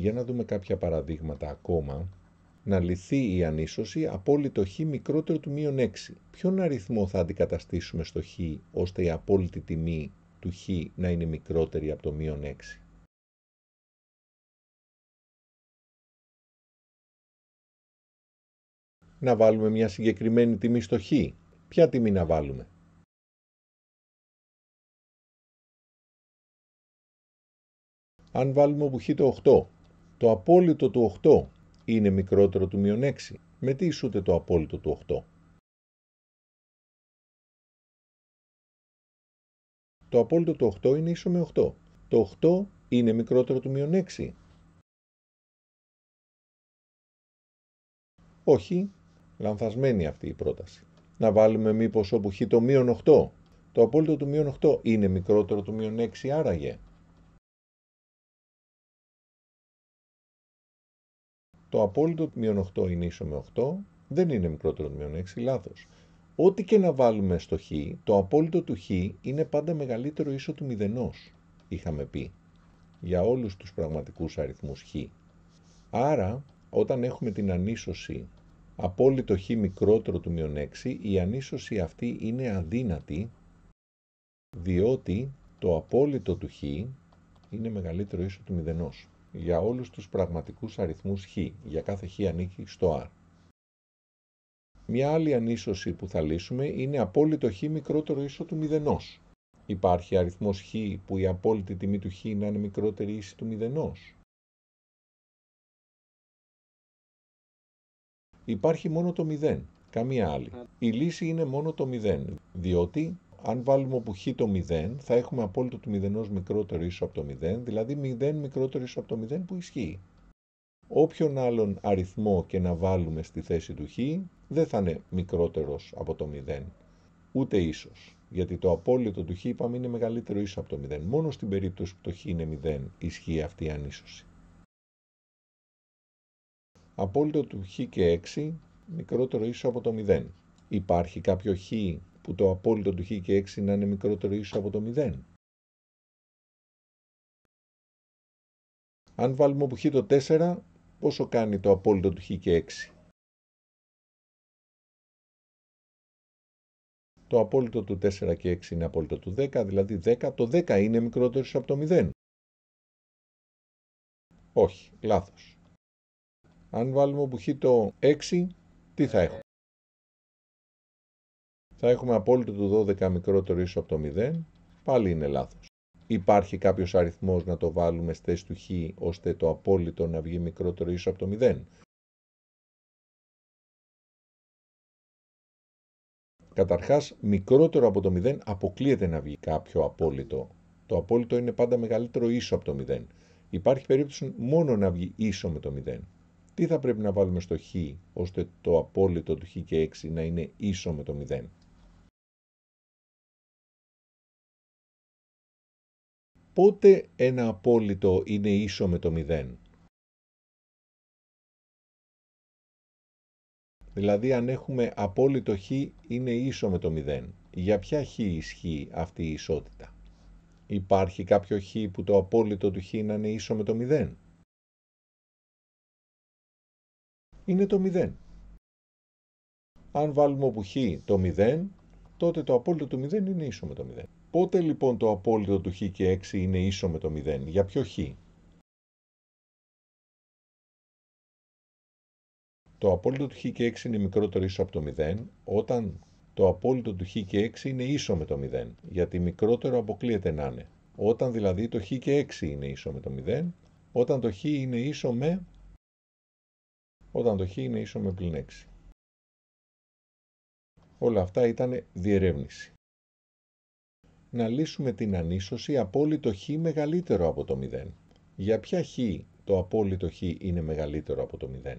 για να δούμε κάποια παραδείγματα ακόμα, να λυθεί η ανίσωση απόλυτο χ μικρότερο του μείον 6. Ποιον αριθμό θα αντικαταστήσουμε στο χ ώστε η απόλυτη τιμή του χ να είναι μικρότερη από το μείον 6. Να βάλουμε μια συγκεκριμένη τιμή στο χ. Ποια τιμή να βάλουμε. Αν βάλουμε όπου χ το 8, το απόλυτο του 8 είναι μικρότερο του μείον 6. Με τι ισούται το απόλυτο του 8. Το απόλυτο του 8 είναι ίσο με 8. Το 8 είναι μικρότερο του μείον 6. Όχι, λανθασμένη αυτή η πρόταση. Να βάλουμε μήπως όπου χ το μείον 8. Το απόλυτο του μείον 8 είναι μικρότερο του μείον 6 άραγε. Το απόλυτο μείον 8 είναι ίσο με 8, δεν είναι μικρότερο του μείον 6, λάθος. Ό,τι και να βάλουμε στο χ, το απόλυτο του χ είναι πάντα μεγαλύτερο ίσο του μηδενός, είχαμε πει, για όλους τους πραγματικούς αριθμούς χ. Άρα, όταν έχουμε την ανίσωση απόλυτο χ μικρότερο του μειον 6, η ανίσωση αυτή είναι αδύνατη, διότι το απόλυτο του χ είναι μεγαλύτερο ίσο του μηδενός για όλους τους πραγματικούς αριθμούς χ, για κάθε χ ανήκει στο R. Μια άλλη ανίσωση που θα λύσουμε είναι απόλυτο χ μικρότερο ίσο του μηδενός. Υπάρχει αριθμός χ που η απόλυτη τιμή του χ να είναι μικρότερη ίση του μηδενός. Υπάρχει μόνο το μηδέν, καμία άλλη. Η λύση είναι μόνο το 0, διότι αν βάλουμε όπου χ το 0, θα έχουμε απόλυτο του 0 μικρότερο ίσο από το 0, δηλαδή 0 μικρότερο ίσο από το 0 που ισχύει. Όποιον άλλον αριθμό και να βάλουμε στη θέση του χ, δεν θα είναι μικρότερος από το 0, ούτε ίσος. Γιατί το απόλυτο του χ είπαμε είναι μεγαλύτερο ίσο από το 0. Μόνο στην περίπτωση που το χ είναι 0 ισχύει αυτή η ανίσωση. Απόλυτο του χ και 6 μικρότερο ίσο από το 0. Υπάρχει κάποιο χ που το απόλυτο του χ και 6 να είναι μικρότερο ίσως από το 0. Αν βάλουμε όπου χ το 4, πόσο κάνει το απόλυτο του χ και 6. Το απόλυτο του 4 και 6 είναι απόλυτο του 10, δηλαδή 10. Το 10 είναι μικρότερο από το 0. Όχι, λάθος. Αν βάλουμε όπου χ το 6, τι θα έχω θα έχουμε απόλυτο του 12 μικρότερο ίσο από το 0, πάλι είναι λάθος. Υπάρχει κάποιος αριθμός να το βάλουμε στη θέση του χ, ώστε το απόλυτο να βγει μικρότερο ίσο από το 0. Καταρχάς, μικρότερο από το 0 αποκλείεται να βγει κάποιο απόλυτο. Το απόλυτο είναι πάντα μεγαλύτερο ίσο από το 0. Υπάρχει περίπτωση μόνο να βγει ίσο με το 0. Τι θα πρέπει να βάλουμε στο χ, ώστε το απόλυτο του χ και 6 να είναι ίσο με το 0. πότε ένα απόλυτο είναι ίσο με το 0. Δηλαδή αν έχουμε απόλυτο χ είναι ίσο με το 0. Για ποια χ ισχύει αυτή η ισότητα. Υπάρχει κάποιο χ που το απόλυτο του χ να είναι ίσο με το 0. Είναι το 0. Αν βάλουμε όπου χ το 0 τότε το απόλυτο του 0 είναι ίσο με το 0. Πότε λοιπόν το απόλυτο του χ και 6 είναι ίσο με το 0, για ποιο χ. Το απόλυτο του χ και 6 είναι μικρότερο ίσο από το 0, όταν το απόλυτο του χ και 6 είναι ίσο με το 0, γιατί μικρότερο αποκλείεται να είναι. Όταν δηλαδή το χ και 6 είναι ίσο με το 0, όταν το χ είναι ίσο με... Όταν το χ είναι ίσο με πλην 6. Όλα αυτά ήταν διερεύνηση. Να λύσουμε την ανίσωση απόλυτο χ μεγαλύτερο από το 0. Για ποια χ το απόλυτο χ είναι μεγαλύτερο από το 0.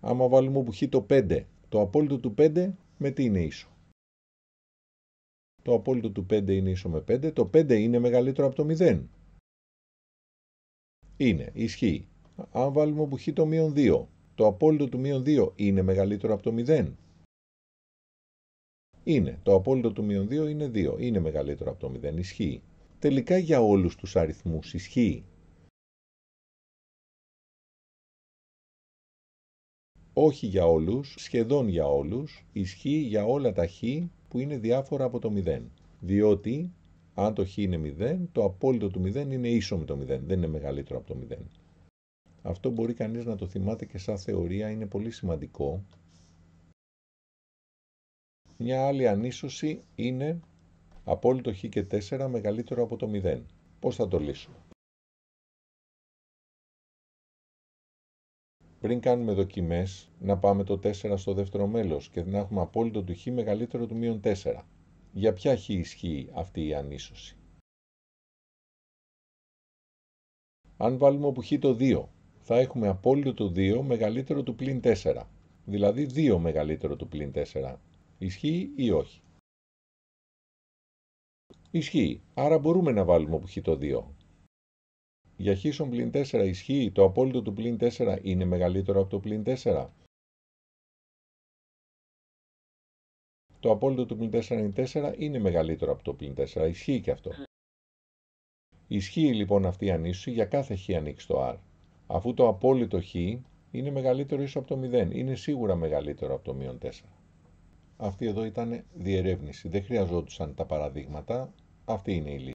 Άμα βάλουμε όπου χ το 5, το απόλυτο του 5 με τι είναι ίσο. Το απόλυτο του 5 είναι ίσο με 5. Το 5 είναι μεγαλύτερο από το 0. Είναι, ισχύει. Αν βάλουμε όπου το μείον 2, το απόλυτο του μείον 2 είναι μεγαλύτερο από το 0. Είναι. Το απόλυτο του μείον 2 είναι 2. Είναι μεγαλύτερο από το 0. Ισχύει. Τελικά για όλους τους αριθμούς ισχύει. όχι για όλους, σχεδόν για όλους, ισχύει για όλα τα χ που είναι διάφορα από το 0. Διότι, αν το χ είναι 0, το απόλυτο του 0 είναι ίσο με το 0, δεν είναι μεγαλύτερο από το 0. Αυτό μπορεί κανείς να το θυμάται και σαν θεωρία, είναι πολύ σημαντικό. Μια άλλη ανίσωση είναι απόλυτο χ και 4 μεγαλύτερο από το 0. Πώς θα το λύσουμε. Πριν κάνουμε δοκιμές, να πάμε το 4 στο δεύτερο μέλος και να έχουμε απόλυτο του χ μεγαλύτερο του μείον 4. Για ποια χ ισχύει αυτή η ανίσωση. Αν βάλουμε όπου χ το 2 θα έχουμε απόλυτο του 2 μεγαλύτερο του πλην 4, δηλαδή 2 μεγαλύτερο του πλην 4. Ισχύει ή όχι. Ισχύει, άρα μπορούμε να βάλουμε όπου το 2. Για χίσον πλην 4 ισχύει, το απόλυτο του πλην 4 είναι μεγαλύτερο από το πλην 4. Το απόλυτο του πλην 4 είναι 4, είναι μεγαλύτερο από το πλην 4. Ισχύει και αυτό. Ναι. Ισχύει λοιπόν αυτή η ανίσωση για κάθε χ ανοίξει το R αφού το απόλυτο χ είναι μεγαλύτερο ίσο από το 0. Είναι σίγουρα μεγαλύτερο από το μείον 4. Αυτή εδώ ήταν διερεύνηση. Δεν χρειαζόντουσαν τα παραδείγματα. Αυτή είναι η λύση.